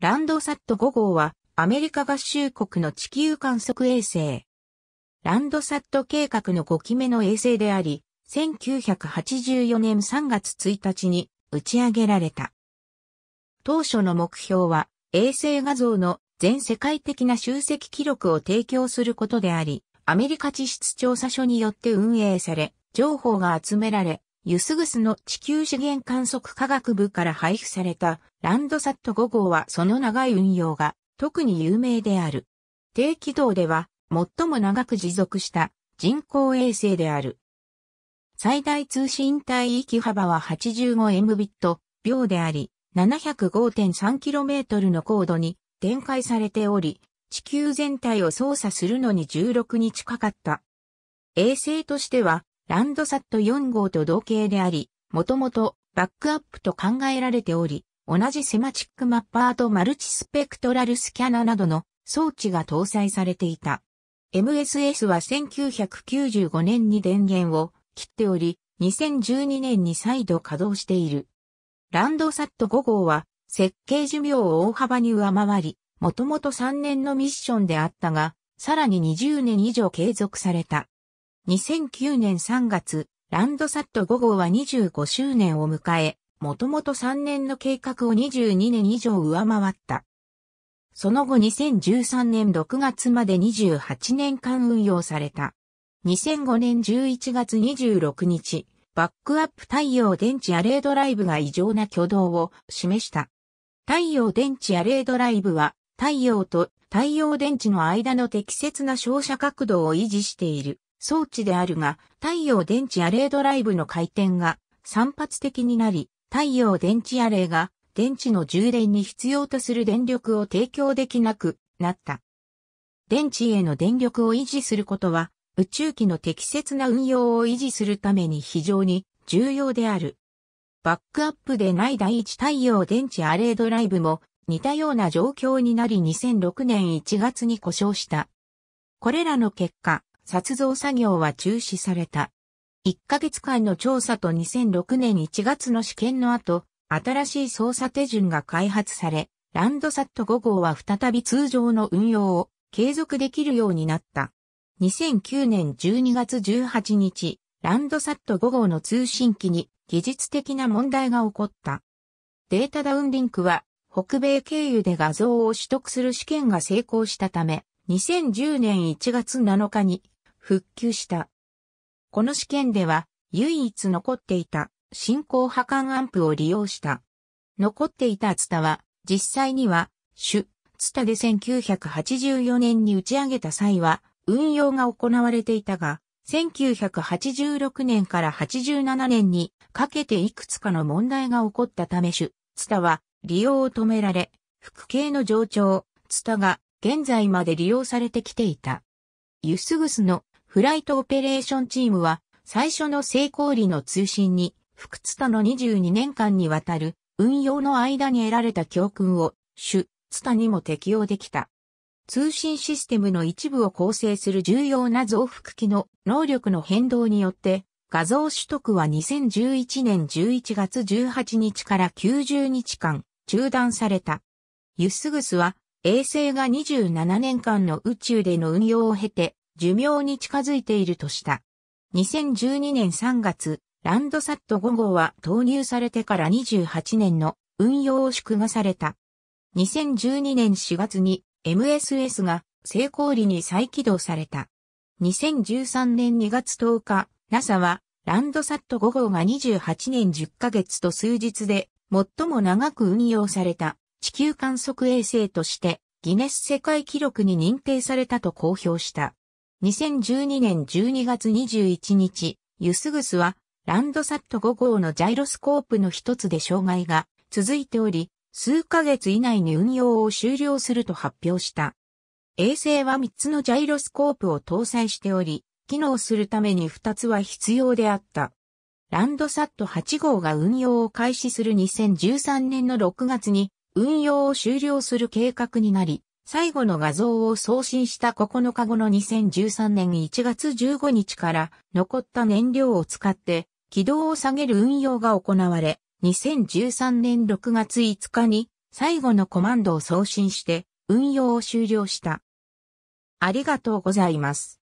ランドサット5号はアメリカ合衆国の地球観測衛星。ランドサット計画の5期目の衛星であり、1984年3月1日に打ち上げられた。当初の目標は衛星画像の全世界的な集積記録を提供することであり、アメリカ地質調査所によって運営され、情報が集められ、ユスグスの地球資源観測科学部から配布されたランドサット5号はその長い運用が特に有名である。低軌道では最も長く持続した人工衛星である。最大通信帯域幅は 85Mbit 秒であり、705.3km の高度に展開されており、地球全体を操作するのに16日かかった。衛星としてはランドサット4号と同型であり、もともとバックアップと考えられており、同じセマチックマッパーとマルチスペクトラルスキャナなどの装置が搭載されていた。MSS は1995年に電源を切っており、2012年に再度稼働している。ランドサット5号は設計寿命を大幅に上回り、もともと3年のミッションであったが、さらに20年以上継続された。2009年3月、ランドサット5号は25周年を迎え、もともと3年の計画を22年以上上回った。その後2013年6月まで28年間運用された。2005年11月26日、バックアップ太陽電池アレードライブが異常な挙動を示した。太陽電池アレードライブは、太陽と太陽電池の間の適切な照射角度を維持している。装置であるが、太陽電池アレイドライブの回転が散発的になり、太陽電池アレイが電池の充電に必要とする電力を提供できなくなった。電池への電力を維持することは、宇宙機の適切な運用を維持するために非常に重要である。バックアップでない第一太陽電池アレイドライブも似たような状況になり2006年1月に故障した。これらの結果、撮像作業は中止された。1ヶ月間の調査と2006年1月の試験の後、新しい操作手順が開発され、ランドサット5号は再び通常の運用を継続できるようになった。2009年12月18日、ランドサット5号の通信機に技術的な問題が起こった。データダウンリンクは北米経由で画像を取得する試験が成功したため、2010年1月7日に復旧した。この試験では、唯一残っていた進行波間アンプを利用した。残っていたツタは、実際には、主、ツタで1984年に打ち上げた際は、運用が行われていたが、1986年から87年にかけていくつかの問題が起こったため主、ツタは利用を止められ、副系の上長、ツタが現在まで利用されてきていた。ユスグスのフライトオペレーションチームは、最初の成功裏の通信に、福津田の22年間にわたる運用の間に得られた教訓を、主、津田にも適用できた。通信システムの一部を構成する重要な増幅機の能力の変動によって、画像取得は2011年11月18日から90日間中断された。ユスグスは衛星が27年間の宇宙での運用を経て寿命に近づいているとした。2012年3月、ランドサット5号は投入されてから28年の運用を祝賀された。2012年4月に MSS が成功裏に再起動された。2013年2月10日、NASA はランドサット5号が28年10ヶ月と数日で最も長く運用された地球観測衛星としてギネス世界記録に認定されたと公表した。2012年12月21日、ユスグスは、ランドサット5号のジャイロスコープの一つで障害が続いており、数ヶ月以内に運用を終了すると発表した。衛星は3つのジャイロスコープを搭載しており、機能するために2つは必要であった。ランドサット8号が運用を開始する2013年の6月に運用を終了する計画になり、最後の画像を送信した9日後の2013年1月15日から残った燃料を使って軌道を下げる運用が行われ、2013年6月5日に最後のコマンドを送信して運用を終了した。ありがとうございます。